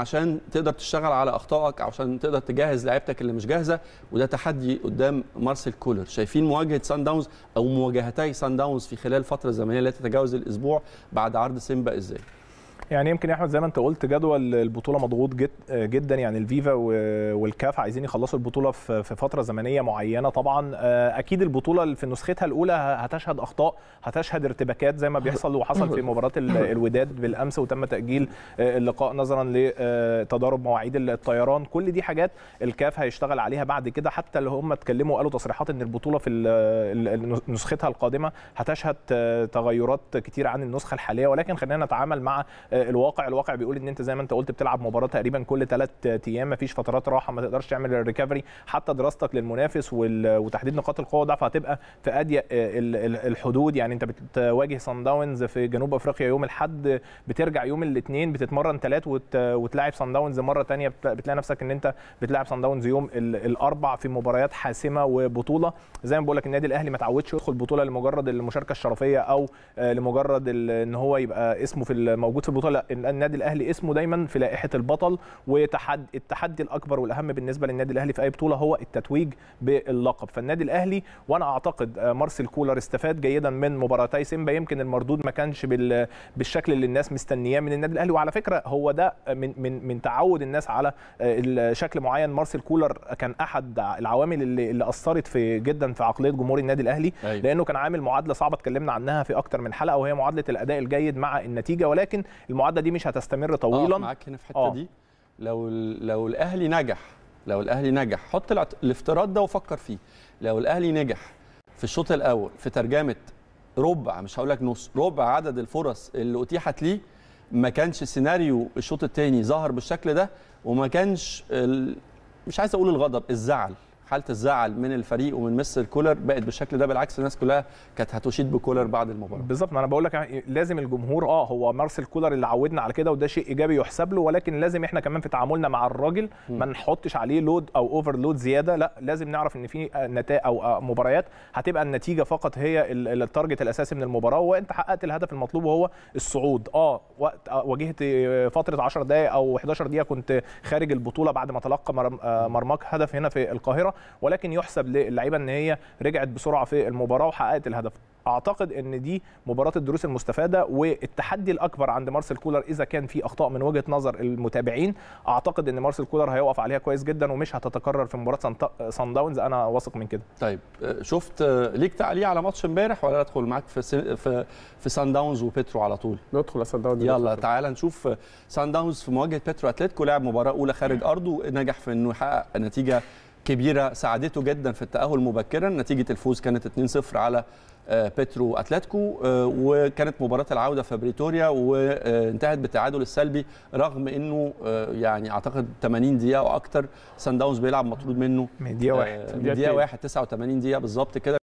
عشان تقدر تشتغل على اخطائك عشان تقدر تجهز لعيبتك اللي مش جاهزه وده تحدي قدام مارسيل كولر شايفين مواجهه سان داونز او مواجهتي سان داونز في خلال فتره زمنيه لا تتجاوز الاسبوع بعد عرض سيمبا ازاي يعني يمكن يا احمد زي ما انت قلت جدول البطوله مضغوط جد جدا يعني الفيفا والكاف عايزين يخلصوا البطوله في فتره زمنيه معينه طبعا آه، اكيد البطوله في نسختها الاولى هتشهد اخطاء هتشهد ارتباكات زي ما بيحصل وحصل في مباراه الوداد بالامس وتم تاجيل آه، اللقاء نظرا لتضارب آه، مواعيد الطيران كل دي حاجات الكاف هيشتغل عليها بعد كده حتى اللي هم اتكلموا قالوا تصريحات ان البطوله في نسختها القادمه هتشهد تغيرات كتير عن النسخه الحاليه ولكن خلينا نتعامل مع الواقع الواقع بيقول ان انت زي ما انت قلت بتلعب مباراه تقريبا كل ثلاث ايام مفيش فترات راحه ما تقدرش تعمل الريكفري حتى دراستك للمنافس وتحديد نقاط القوه والضعف هتبقى في اضيق آه، الحدود يعني انت بتواجه سان داونز في جنوب افريقيا يوم الاحد بترجع يوم الاثنين بتتمرن ثلاث وتلاعب سان داونز مره ثانيه بتلاقي نفسك ان انت بتلاعب سان داونز يوم الاربع في مباريات حاسمه وبطوله زي ما بقول لك النادي الاهلي ما تعودش يدخل بطوله لمجرد المشاركه الشرفيه او آه، لمجرد ان هو يبقى اسمه في موجود في البطوله لا النادي الاهلي اسمه دايما في لائحه البطل وتحدي التحدي الاكبر والاهم بالنسبه للنادي الاهلي في اي بطوله هو التتويج باللقب فالنادي الاهلي وانا اعتقد آه، مارسيل كولر استفاد جيدا من مباراتي سيمبا يمكن المردود ما كانش بالشكل اللي الناس مستنياه من النادي الاهلي وعلى فكره هو ده من من من تعود الناس على آه، شكل معين مارسيل كولر كان احد العوامل اللي, اللي اثرت في جدا في عقليه جمهور النادي الاهلي أيوة. لانه كان عامل معادله صعبه اتكلمنا عنها في اكتر من حلقه وهي معادله الاداء الجيد مع النتيجه ولكن المعادله دي مش هتستمر آه، طويلا آه معاك هنا في الحته آه. دي لو لو الاهلي نجح لو الاهلي نجح حط الافتراض ده وفكر فيه لو الاهلي نجح في الشوط الاول في ترجمه ربع مش هقول لك نص ربع عدد الفرص اللي اتيحت ليه ما كانش سيناريو الشوط الثاني ظهر بالشكل ده وما كانش مش عايز اقول الغضب الزعل حاله الزعل من الفريق ومن مستر كولر بقت بالشكل ده بالعكس الناس كلها كانت هتشيد بكولر بعد المباراه بالظبط انا بقول لك يعني لازم الجمهور اه هو مارسيل كولر اللي عودنا على كده وده شيء ايجابي يحسب له ولكن لازم احنا كمان في تعاملنا مع الراجل ما نحطش عليه لود او اوفر لود زياده لا لازم نعرف ان في آه، نتائج او آه، مباريات هتبقى النتيجه فقط هي التارجت الاساسي من المباراه وانت حققت الهدف المطلوب وهو الصعود اه وقت آه، واجهت فتره 10 دقائق او 11 دقيقه كنت خارج البطوله بعد ما تلقى مرماك هدف هنا في القاهره ولكن يحسب للعيبه ان هي رجعت بسرعه في المباراه وحققت الهدف اعتقد ان دي مباراه الدروس المستفاده والتحدي الاكبر عند مارسيل كولر اذا كان في اخطاء من وجهه نظر المتابعين اعتقد ان مارسيل كولر هيقف عليها كويس جدا ومش هتتكرر في مباراه سان داونز انا واثق من كده طيب آه، شفت آه، ليك تعليق على ماتش امبارح ولا ادخل معاك في في, في سان داونز وبيترو على طول ندخل سان داونز يلا تعالى نشوف آه، سان داونز في مواجهه بيترو اتلتيكو لعب مباراه اولى خارج ارضه ونجح في انه يحقق نتيجه كبيره ساعدته جدا في التاهل مبكرا نتيجه الفوز كانت 2-0 على آه، بيترو اتلتيكو آه، وكانت مباراه العوده في بريتوريا وانتهت بالتعادل السلبي رغم انه آه، يعني اعتقد 80 دقيقه واكثر سان داونز بيلعب مطرود منه من دقيقه واحد دقيقه واحد 89 دقيقه بالظبط كده